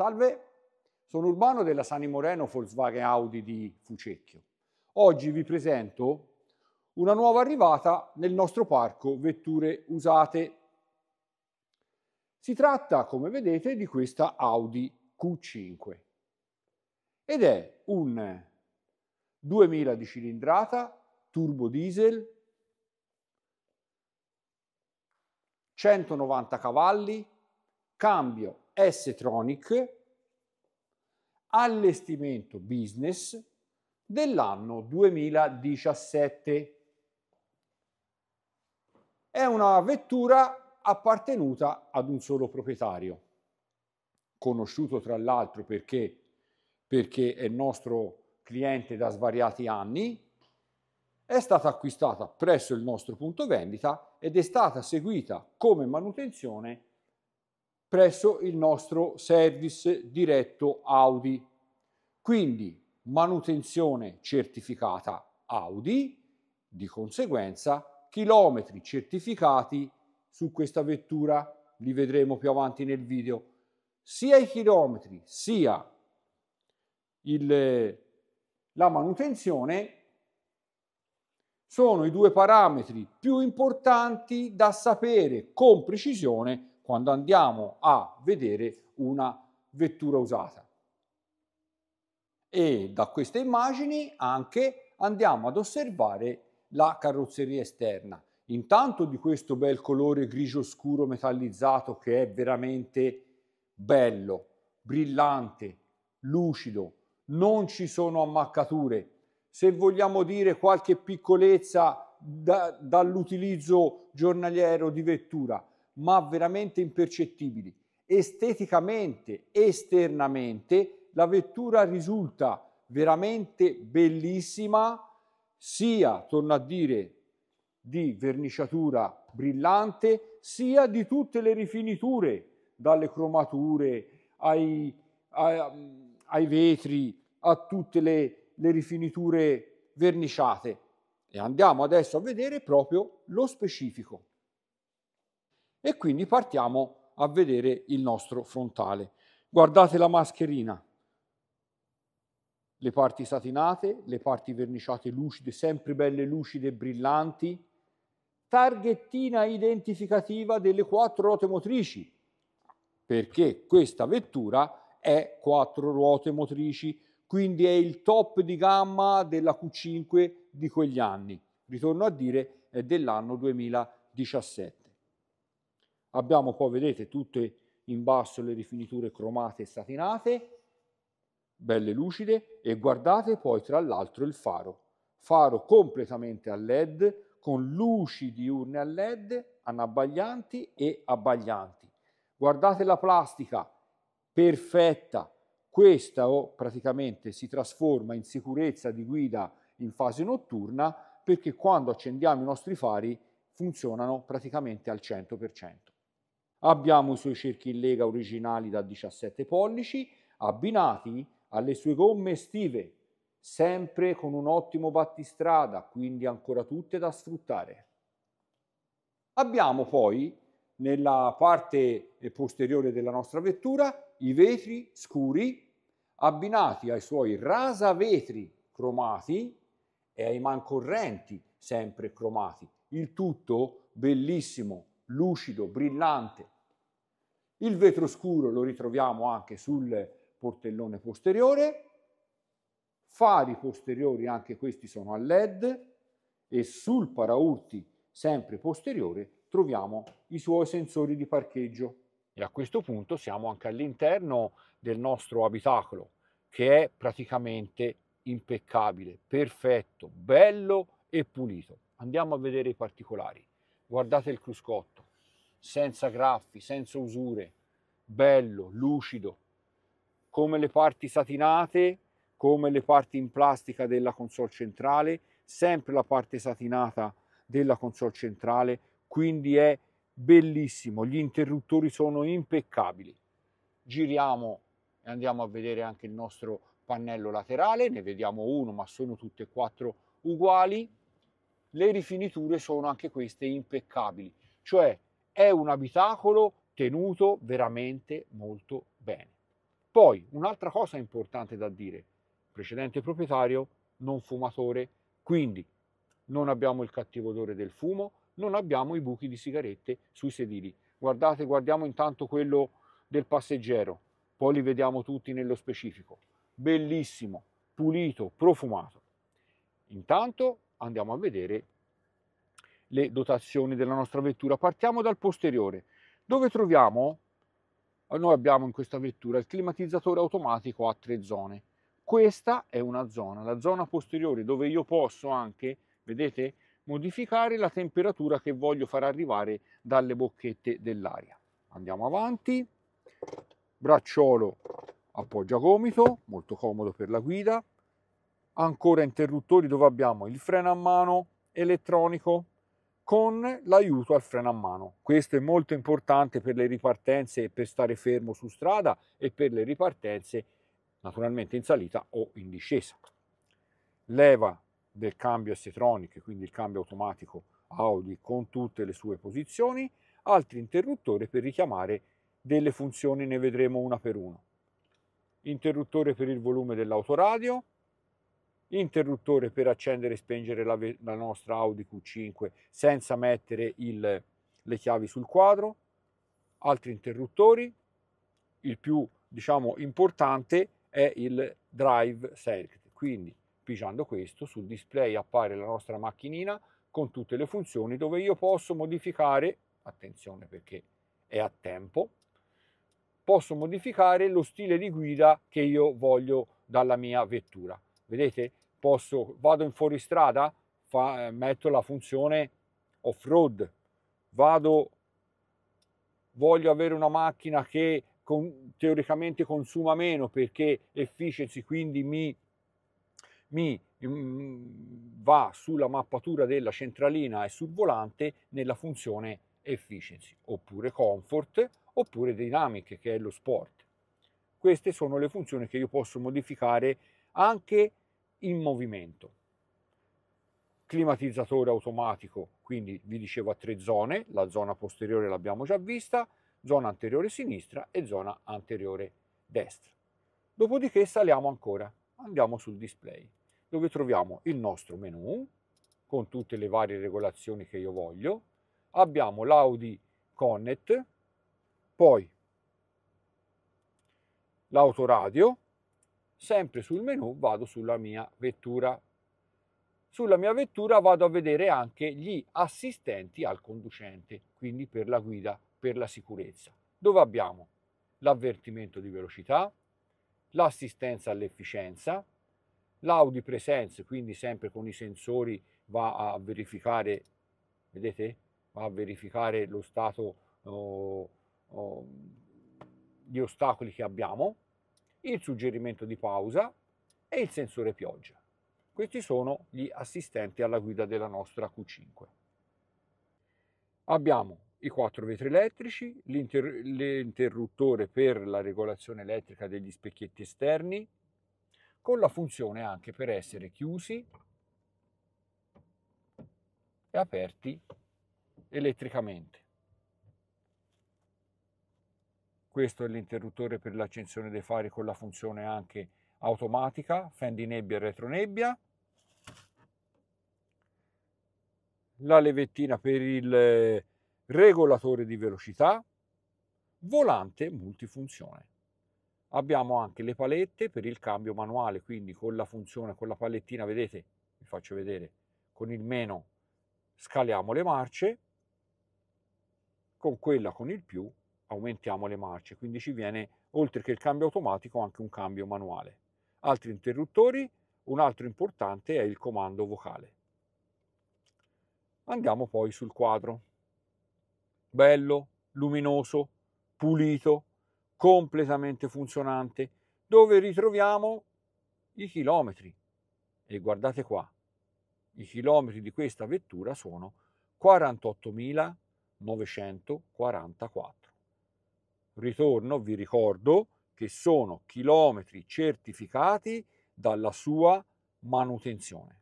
Salve, sono Urbano della Sani Moreno Volkswagen Audi di Fucecchio. Oggi vi presento una nuova arrivata nel nostro parco vetture usate. Si tratta, come vedete, di questa Audi Q5 ed è un 2000 di cilindrata, turbo diesel, 190 cavalli, cambio S-Tronic allestimento business dell'anno 2017. È una vettura appartenuta ad un solo proprietario, conosciuto tra l'altro perché, perché è nostro cliente da svariati anni, è stata acquistata presso il nostro punto vendita ed è stata seguita come manutenzione presso il nostro service diretto Audi. Quindi manutenzione certificata Audi, di conseguenza chilometri certificati su questa vettura, li vedremo più avanti nel video, sia i chilometri sia il, la manutenzione sono i due parametri più importanti da sapere con precisione quando andiamo a vedere una vettura usata. E da queste immagini anche andiamo ad osservare la carrozzeria esterna. Intanto di questo bel colore grigio scuro metallizzato che è veramente bello, brillante, lucido, non ci sono ammaccature. Se vogliamo dire qualche piccolezza da, dall'utilizzo giornaliero di vettura, ma veramente impercettibili. Esteticamente, esternamente, la vettura risulta veramente bellissima, sia, torno a dire, di verniciatura brillante, sia di tutte le rifiniture, dalle cromature ai, ai, ai vetri, a tutte le, le rifiniture verniciate. E andiamo adesso a vedere proprio lo specifico. E quindi partiamo a vedere il nostro frontale. Guardate la mascherina, le parti satinate, le parti verniciate lucide, sempre belle lucide e brillanti, targhettina identificativa delle quattro ruote motrici, perché questa vettura è quattro ruote motrici, quindi è il top di gamma della Q5 di quegli anni. Ritorno a dire, è dell'anno 2017. Abbiamo poi vedete, tutte in basso le rifiniture cromate e satinate, belle lucide, e guardate poi tra l'altro il faro. Faro completamente a LED, con luci diurne a LED, anabbaglianti e abbaglianti. Guardate la plastica, perfetta. Questa oh, praticamente si trasforma in sicurezza di guida in fase notturna perché quando accendiamo i nostri fari funzionano praticamente al 100%. Abbiamo i suoi cerchi in lega originali da 17 pollici, abbinati alle sue gomme estive, sempre con un ottimo battistrada, quindi ancora tutte da sfruttare. Abbiamo poi nella parte eh, posteriore della nostra vettura i vetri scuri abbinati ai suoi rasavetri cromati e ai mancorrenti sempre cromati. Il tutto bellissimo, lucido, brillante. Il vetro scuro lo ritroviamo anche sul portellone posteriore, fari posteriori anche questi sono a led e sul paraurti sempre posteriore troviamo i suoi sensori di parcheggio. E a questo punto siamo anche all'interno del nostro abitacolo che è praticamente impeccabile, perfetto, bello e pulito. Andiamo a vedere i particolari. Guardate il cruscotto, senza graffi, senza usure, bello, lucido, come le parti satinate, come le parti in plastica della console centrale, sempre la parte satinata della console centrale, quindi è bellissimo, gli interruttori sono impeccabili. Giriamo e andiamo a vedere anche il nostro pannello laterale, ne vediamo uno ma sono tutte e quattro uguali. Le rifiniture sono anche queste impeccabili, cioè è un abitacolo tenuto veramente molto bene. Poi un'altra cosa importante da dire, precedente proprietario non fumatore, quindi non abbiamo il cattivo odore del fumo, non abbiamo i buchi di sigarette sui sedili. Guardate, guardiamo intanto quello del passeggero, poi li vediamo tutti nello specifico. Bellissimo, pulito, profumato. Intanto andiamo a vedere le dotazioni della nostra vettura. Partiamo dal posteriore, dove troviamo, eh, noi abbiamo in questa vettura il climatizzatore automatico a tre zone. Questa è una zona, la zona posteriore dove io posso anche, vedete, modificare la temperatura che voglio far arrivare dalle bocchette dell'aria. Andiamo avanti, bracciolo appoggia gomito, molto comodo per la guida, ancora interruttori dove abbiamo il freno a mano elettronico, con l'aiuto al freno a mano. Questo è molto importante per le ripartenze e per stare fermo su strada e per le ripartenze naturalmente in salita o in discesa. Leva del cambio S-Tronic, quindi il cambio automatico Audi con tutte le sue posizioni, altri interruttori per richiamare delle funzioni, ne vedremo una per una. Interruttore per il volume dell'autoradio, interruttore per accendere e spengere la, la nostra Audi Q5 senza mettere il, le chiavi sul quadro, altri interruttori, il più diciamo importante è il drive circuit, quindi pigiando questo sul display appare la nostra macchinina con tutte le funzioni dove io posso modificare, attenzione perché è a tempo, posso modificare lo stile di guida che io voglio dalla mia vettura. Vedete? posso, vado in fuoristrada, fa, eh, metto la funzione off-road, vado, voglio avere una macchina che con, teoricamente consuma meno perché efficiency, quindi mi, mi mh, mm, va sulla mappatura della centralina e sul volante nella funzione efficiency, oppure comfort, oppure dynamic, che è lo sport. Queste sono le funzioni che io posso modificare anche in movimento. Climatizzatore automatico, quindi vi dicevo a tre zone, la zona posteriore l'abbiamo già vista, zona anteriore sinistra e zona anteriore destra. Dopodiché saliamo ancora, andiamo sul display, dove troviamo il nostro menu con tutte le varie regolazioni che io voglio, abbiamo l'Audi Connect, poi l'autoradio, sempre sul menu vado sulla mia vettura. Sulla mia vettura vado a vedere anche gli assistenti al conducente, quindi per la guida, per la sicurezza, dove abbiamo l'avvertimento di velocità, l'assistenza all'efficienza, l'Audi Presence, quindi sempre con i sensori va a verificare, vedete, va a verificare lo stato, oh, oh, gli ostacoli che abbiamo, il suggerimento di pausa e il sensore pioggia. Questi sono gli assistenti alla guida della nostra Q5. Abbiamo i quattro vetri elettrici, l'interruttore per la regolazione elettrica degli specchietti esterni, con la funzione anche per essere chiusi e aperti elettricamente. questo è l'interruttore per l'accensione dei fari con la funzione anche automatica, fendi nebbia e retronebbia, la levettina per il eh, regolatore di velocità, volante multifunzione. Abbiamo anche le palette per il cambio manuale, quindi con la funzione, con la palettina, vedete, vi faccio vedere, con il meno scaliamo le marce, con quella con il più aumentiamo le marce, quindi ci viene oltre che il cambio automatico anche un cambio manuale. Altri interruttori, un altro importante è il comando vocale. Andiamo poi sul quadro. Bello, luminoso, pulito, completamente funzionante, dove ritroviamo i chilometri. E guardate qua, i chilometri di questa vettura sono 48.944. Ritorno, vi ricordo, che sono chilometri certificati dalla sua manutenzione.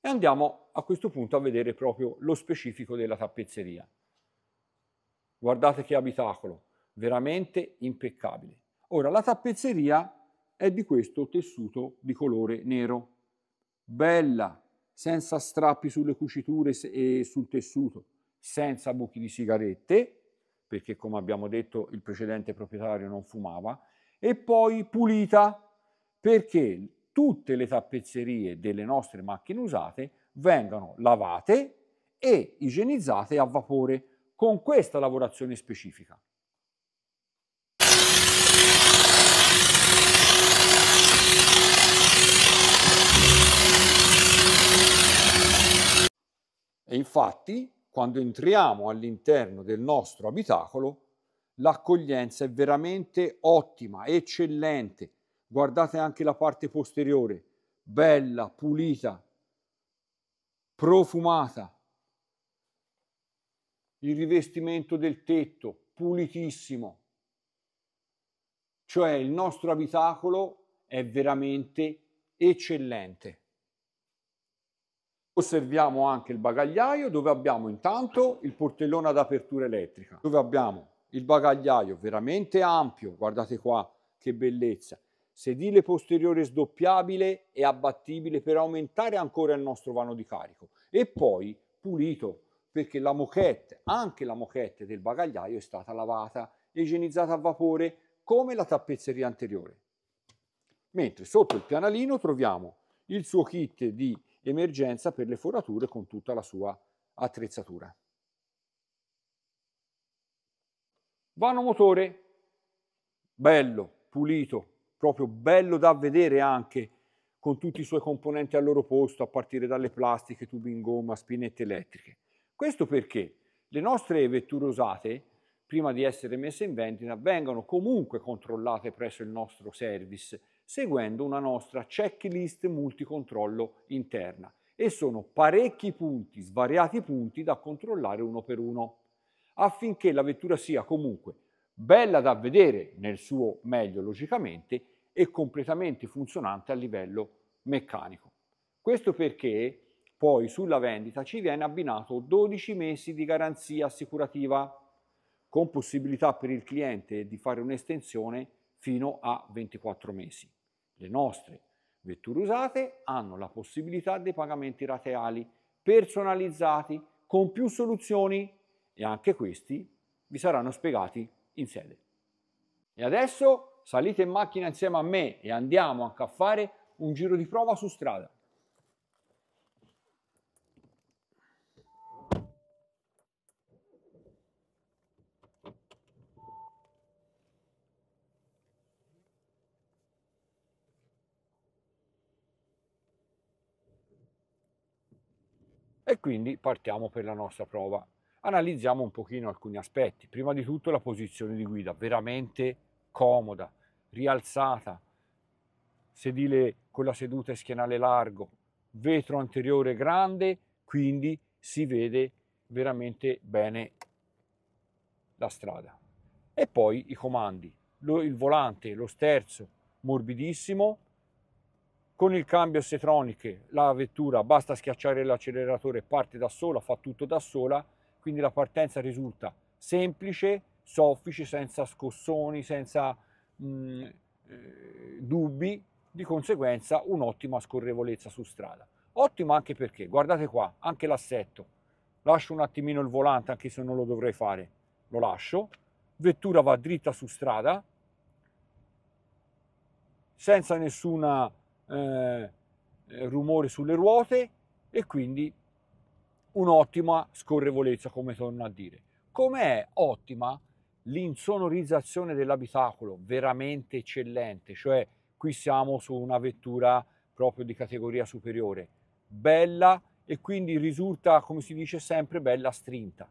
E andiamo a questo punto a vedere proprio lo specifico della tappezzeria. Guardate che abitacolo, veramente impeccabile. Ora, la tappezzeria è di questo tessuto di colore nero, bella, senza strappi sulle cuciture e sul tessuto, senza buchi di sigarette, perché come abbiamo detto il precedente proprietario non fumava, e poi pulita, perché tutte le tappezzerie delle nostre macchine usate vengano lavate e igienizzate a vapore con questa lavorazione specifica. E infatti quando entriamo all'interno del nostro abitacolo, l'accoglienza è veramente ottima, eccellente. Guardate anche la parte posteriore, bella, pulita, profumata. Il rivestimento del tetto, pulitissimo. Cioè il nostro abitacolo è veramente eccellente. Osserviamo anche il bagagliaio dove abbiamo intanto il portellone ad apertura elettrica, dove abbiamo il bagagliaio veramente ampio, guardate qua che bellezza, sedile posteriore sdoppiabile e abbattibile per aumentare ancora il nostro vano di carico e poi pulito perché la moquette, anche la moquette del bagagliaio è stata lavata, e igienizzata a vapore come la tappezzeria anteriore. Mentre sotto il pianalino troviamo il suo kit di emergenza per le forature con tutta la sua attrezzatura. Vano motore, bello, pulito, proprio bello da vedere anche, con tutti i suoi componenti al loro posto, a partire dalle plastiche, tubi in gomma, spinette elettriche. Questo perché le nostre vetture usate, prima di essere messe in vendita, vengono comunque controllate presso il nostro service seguendo una nostra checklist multicontrollo interna e sono parecchi punti, svariati punti da controllare uno per uno affinché la vettura sia comunque bella da vedere nel suo meglio logicamente e completamente funzionante a livello meccanico. Questo perché poi sulla vendita ci viene abbinato 12 mesi di garanzia assicurativa con possibilità per il cliente di fare un'estensione fino a 24 mesi. Le nostre vetture usate hanno la possibilità dei pagamenti rateali personalizzati con più soluzioni e anche questi vi saranno spiegati in sede. E adesso salite in macchina insieme a me e andiamo anche a fare un giro di prova su strada. E quindi partiamo per la nostra prova. Analizziamo un pochino alcuni aspetti. Prima di tutto la posizione di guida, veramente comoda, rialzata, sedile con la seduta e schienale largo, vetro anteriore grande, quindi si vede veramente bene la strada. E poi i comandi, il volante, lo sterzo morbidissimo, con il cambio setroniche la vettura basta schiacciare l'acceleratore, parte da sola, fa tutto da sola, quindi la partenza risulta semplice, soffice, senza scossoni, senza mh, mm, eh, dubbi, di conseguenza un'ottima scorrevolezza su strada. ottimo anche perché, guardate qua, anche l'assetto, lascio un attimino il volante anche se non lo dovrei fare, lo lascio, vettura va dritta su strada, senza nessuna eh, eh, rumore sulle ruote e quindi un'ottima scorrevolezza, come torno a dire. Come è ottima l'insonorizzazione dell'abitacolo, veramente eccellente, cioè qui siamo su una vettura proprio di categoria superiore, bella e quindi risulta, come si dice sempre, bella strinta.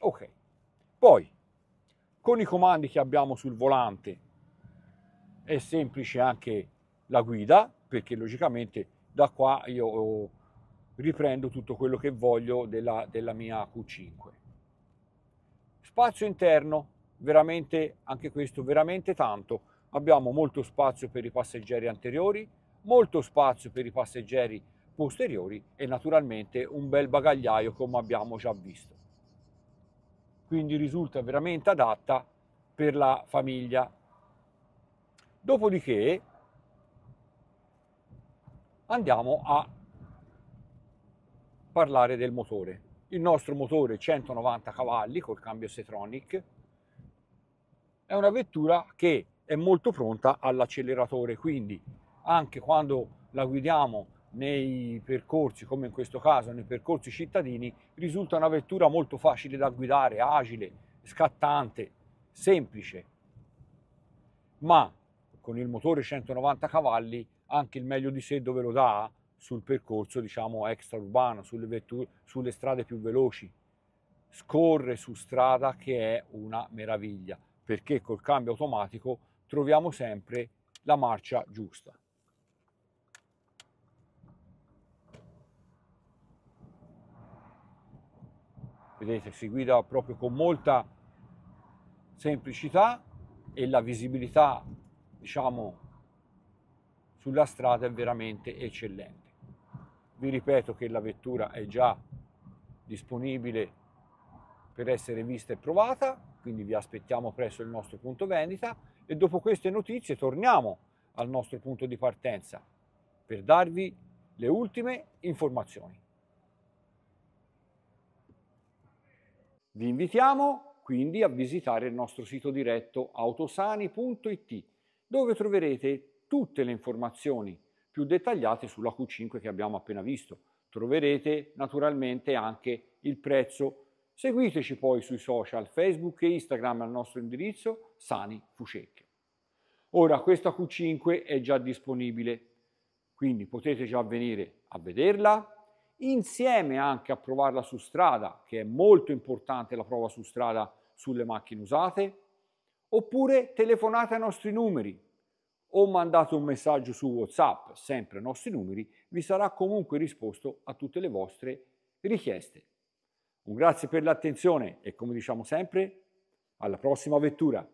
Ok, poi con i comandi che abbiamo sul volante è semplice anche la guida, perché logicamente da qua io riprendo tutto quello che voglio della, della mia Q5. Spazio interno, veramente anche questo, veramente tanto. Abbiamo molto spazio per i passeggeri anteriori, molto spazio per i passeggeri posteriori e naturalmente un bel bagagliaio come abbiamo già visto. Quindi risulta veramente adatta per la famiglia. Dopodiché andiamo a parlare del motore. Il nostro motore 190 cavalli col cambio Setronic è una vettura che è molto pronta all'acceleratore, quindi anche quando la guidiamo nei percorsi, come in questo caso nei percorsi cittadini, risulta una vettura molto facile da guidare, agile, scattante, semplice, ma con il motore 190 cavalli anche il meglio di sé dove lo dà sul percorso diciamo extraurbano, sulle, vetture, sulle strade più veloci. Scorre su strada che è una meraviglia perché col cambio automatico troviamo sempre la marcia giusta. Vedete, si guida proprio con molta semplicità e la visibilità, diciamo, sulla strada è veramente eccellente. Vi ripeto che la vettura è già disponibile per essere vista e provata, quindi vi aspettiamo presso il nostro punto vendita e dopo queste notizie torniamo al nostro punto di partenza per darvi le ultime informazioni. Vi invitiamo quindi a visitare il nostro sito diretto autosani.it dove troverete tutte le informazioni più dettagliate sulla Q5 che abbiamo appena visto. Troverete naturalmente anche il prezzo. Seguiteci poi sui social Facebook e Instagram al nostro indirizzo Sani Fucecchio. Ora questa Q5 è già disponibile, quindi potete già venire a vederla, insieme anche a provarla su strada, che è molto importante la prova su strada sulle macchine usate, oppure telefonate ai nostri numeri o mandate un messaggio su WhatsApp, sempre ai nostri numeri, vi sarà comunque risposto a tutte le vostre richieste. Un grazie per l'attenzione e come diciamo sempre, alla prossima vettura!